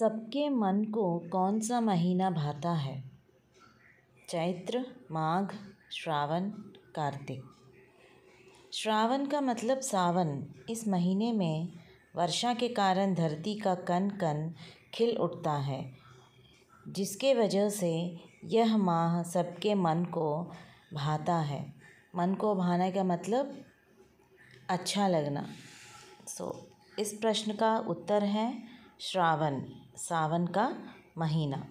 सबके मन को कौन सा महीना भाता है चैत्र माघ श्रावण कार्तिक श्रावण का मतलब सावन इस महीने में वर्षा के कारण धरती का कण कण खिल उठता है जिसके वजह से यह माह सबके मन को भाता है मन को भाने का मतलब अच्छा लगना सो so, इस प्रश्न का उत्तर है श्रावण सावन का महीना